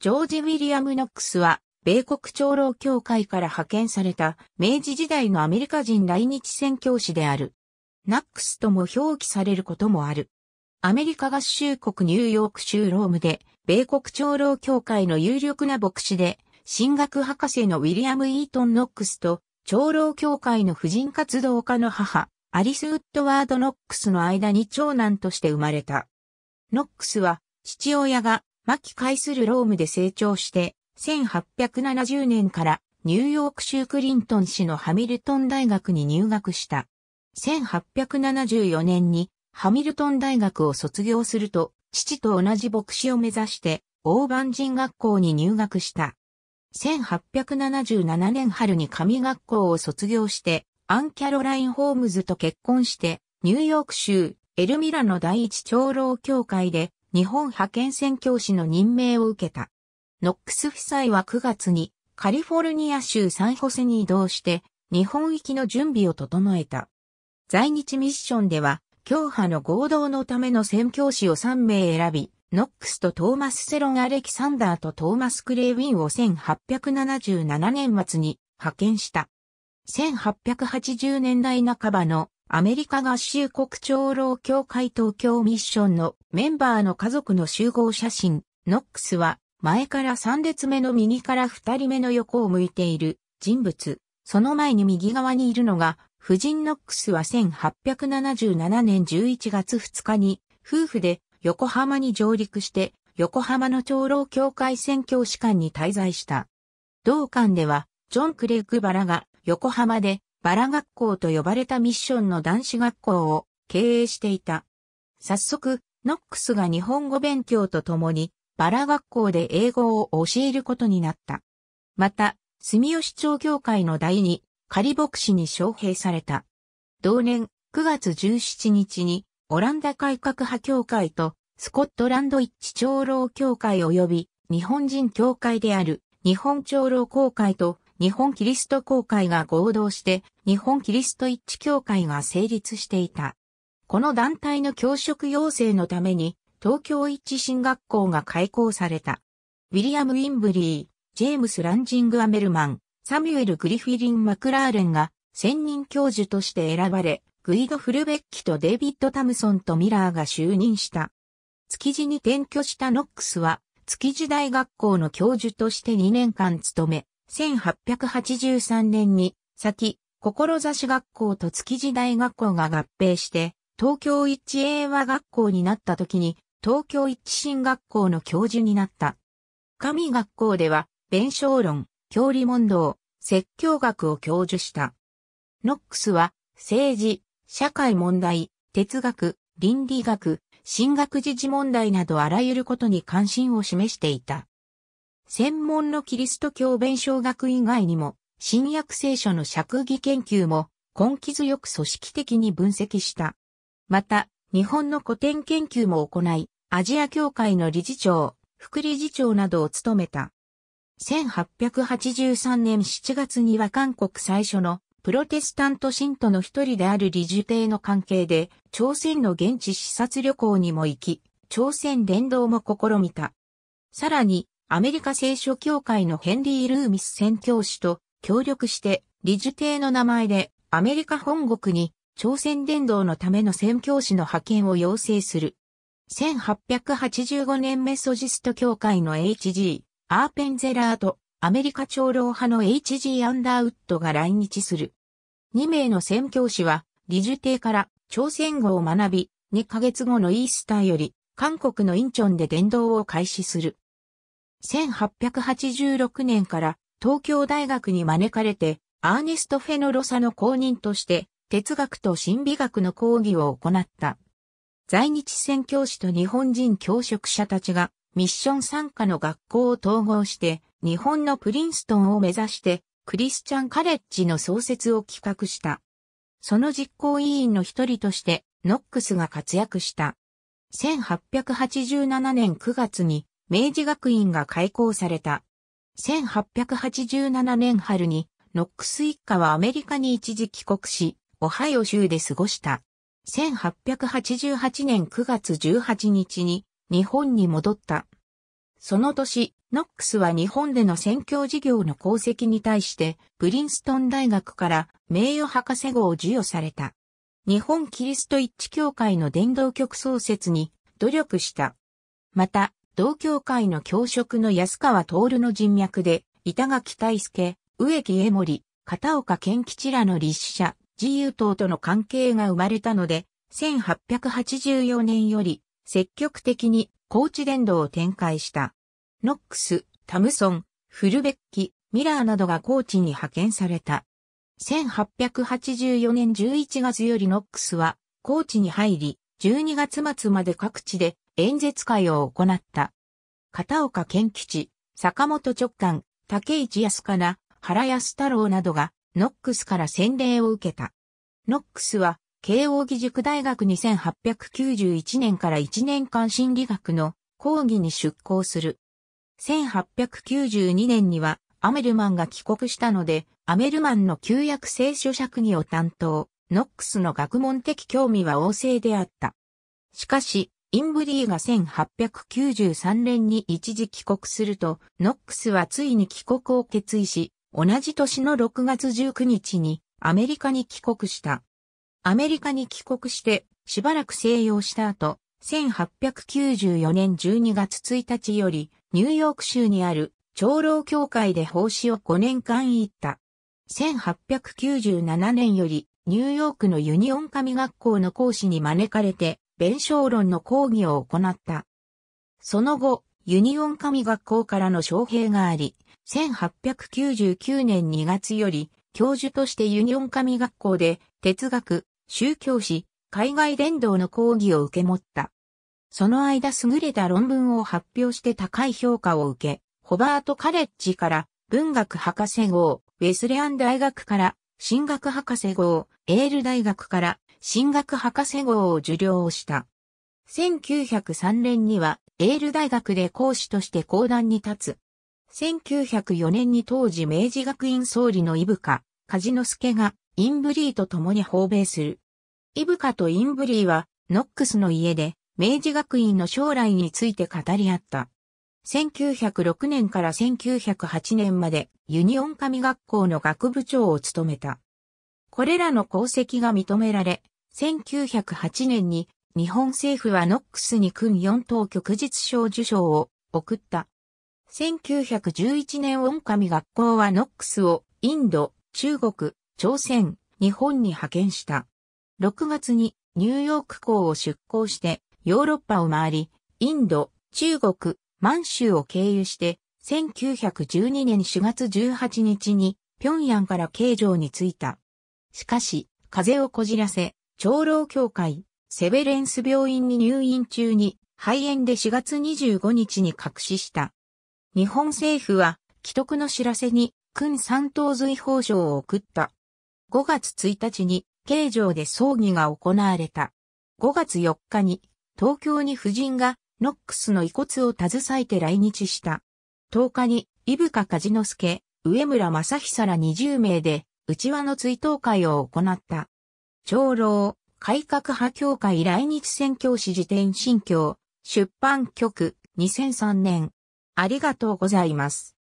ジョージ・ウィリアム・ノックスは、米国長老協会から派遣された明治時代のアメリカ人来日宣教師である。ナックスとも表記されることもある。アメリカ合衆国ニューヨーク州ロームで、米国長老協会の有力な牧師で、神学博士のウィリアム・イートン・ノックスと、長老協会の婦人活動家の母、アリス・ウッドワード・ノックスの間に長男として生まれた。ノックスは、父親が巻き介するロームで成長して、1870年からニューヨーク州クリントン市のハミルトン大学に入学した。1874年にハミルトン大学を卒業すると、父と同じ牧師を目指して、オーバン人学校に入学した。1877年春に神学校を卒業して、アン・キャロライン・ホームズと結婚して、ニューヨーク州エルミラの第一長老教会で日本派遣宣教師の任命を受けた。ノックス夫妻は9月にカリフォルニア州サンホセに移動して日本行きの準備を整えた。在日ミッションでは、教派の合同のための宣教師を3名選び、ノックスとトーマス・セロン・アレキサンダーとトーマス・クレイウィンを1877年末に派遣した。1880年代半ばのアメリカ合衆国長老協会東京ミッションのメンバーの家族の集合写真、ノックスは前から3列目の右から2人目の横を向いている人物。その前に右側にいるのが、夫人ノックスは1877年11月2日に夫婦で横浜に上陸して横浜の長老協会宣教師館に滞在した。同館ではジョン・クレッグバラが横浜でバラ学校と呼ばれたミッションの男子学校を経営していた。早速、ノックスが日本語勉強とともに、バラ学校で英語を教えることになった。また、住吉町協会の第二、仮牧師に招聘された。同年9月17日に、オランダ改革派協会と、スコットランド一致長老協会及び、日本人協会である、日本長老公会と、日本キリスト公会が合同して日本キリスト一致協会が成立していた。この団体の教職要請のために東京一致新学校が開校された。ウィリアム・ウィンブリー、ジェームス・ランジング・アメルマン、サミュエル・グリフィリン・マクラーレンが専任教授として選ばれ、グイド・フルベッキとデイビッド・タムソンとミラーが就任した。築地に転居したノックスは、築地大学校の教授として2年間務め、1883年に、先、志学校と築地大学校が合併して、東京一英和学校になった時に、東京一新学校の教授になった。上学校では、弁証論、教理問答、説教学を教授した。ノックスは、政治、社会問題、哲学、倫理学、進学時事問題などあらゆることに関心を示していた。専門のキリスト教弁償学以外にも、新約聖書の釈義研究も根気強く組織的に分析した。また、日本の古典研究も行い、アジア協会の理事長、副理事長などを務めた。1883年7月には韓国最初のプロテスタント信徒の一人である理事帝の関係で、朝鮮の現地視察旅行にも行き、朝鮮連動も試みた。さらに、アメリカ聖書協会のヘンリー・ルーミス宣教師と協力して理事帝の名前でアメリカ本国に朝鮮伝道のための宣教師の派遣を要請する。1885年メソジスト協会の HG、アーペンゼラーとアメリカ長老派の HG アンダーウッドが来日する。2名の宣教師は理事帝から朝鮮語を学び、2ヶ月後のイースターより韓国のインチョンで伝道を開始する。1886年から東京大学に招かれて、アーネスト・フェノロサの公認として、哲学と心理学の講義を行った。在日宣教師と日本人教職者たちが、ミッション参加の学校を統合して、日本のプリンストンを目指して、クリスチャンカレッジの創設を企画した。その実行委員の一人として、ノックスが活躍した。1887年9月に明治学院が開校された。1887年春に、ノックス一家はアメリカに一時帰国し、オハイオ州で過ごした。1888年9月18日に日本に戻った。その年、ノックスは日本での宣教事業の功績に対してプリンストン大学から名誉博士号を授与された。日本キリスト一致協会の伝道局創設に努力した。また、同協会の教職の安川徹の人脈で、板垣大輔、植木江森、片岡健吉らの立社、自由党との関係が生まれたので、1884年より積極的に高知伝道を展開した。ノックス、タムソン、フルベッキ、ミラーなどが高知に派遣された。1884年11月よりノックスは高知に入り、12月末まで各地で演説会を行った。片岡健吉、坂本直官、竹市康かな、原康太郎などが、ノックスから洗礼を受けた。ノックスは、慶応義塾大学2891年から1年間心理学の講義に出向する。1892年には、アメルマンが帰国したので、アメルマンの旧約聖書釈義を担当、ノックスの学問的興味は旺盛であった。しかし、インブリーが1893年に一時帰国すると、ノックスはついに帰国を決意し、同じ年の6月19日にアメリカに帰国した。アメリカに帰国して、しばらく静養した後、1894年12月1日より、ニューヨーク州にある長老協会で奉仕を5年間行った。1897年より、ニューヨークのユニオン神学校の講師に招かれて、弁証論の講義を行った。その後、ユニオン神学校からの招聘があり、1899年2月より、教授としてユニオン神学校で、哲学、宗教史、海外伝道の講義を受け持った。その間優れた論文を発表して高い評価を受け、ホバートカレッジから文学博士号、ウェスレアン大学から進学博士号、エール大学から進学博士号を受領した。1903年には、エール大学で講師として講談に立つ。1904年に当時明治学院総理のイブカ、カジノスケが、インブリーと共に訪米する。イブカとインブリーは、ノックスの家で、明治学院の将来について語り合った。1906年から1908年までユニオン神学校の学部長を務めた。これらの功績が認められ、1908年に日本政府はノックスに君4等旭日賞受賞を送った。1911年カミ学校はノックスをインド、中国、朝鮮、日本に派遣した。6月にニューヨーク港を出港してヨーロッパを回り、インド、中国、満州を経由して、1912年4月18日に平壌から京城に着いた。しかし、風をこじらせ、長老協会、セベレンス病院に入院中に、肺炎で4月25日に隠死した。日本政府は、既得の知らせに、君三等随報賞を送った。5月1日に、刑場で葬儀が行われた。5月4日に、東京に夫人が、ノックスの遺骨を携えて来日した。10日に、伊深ノ之助、上村正久ら20名で、内輪の追悼会を行った。長老、改革派協会来日宣教師辞典新教、出版局、2003年。ありがとうございます。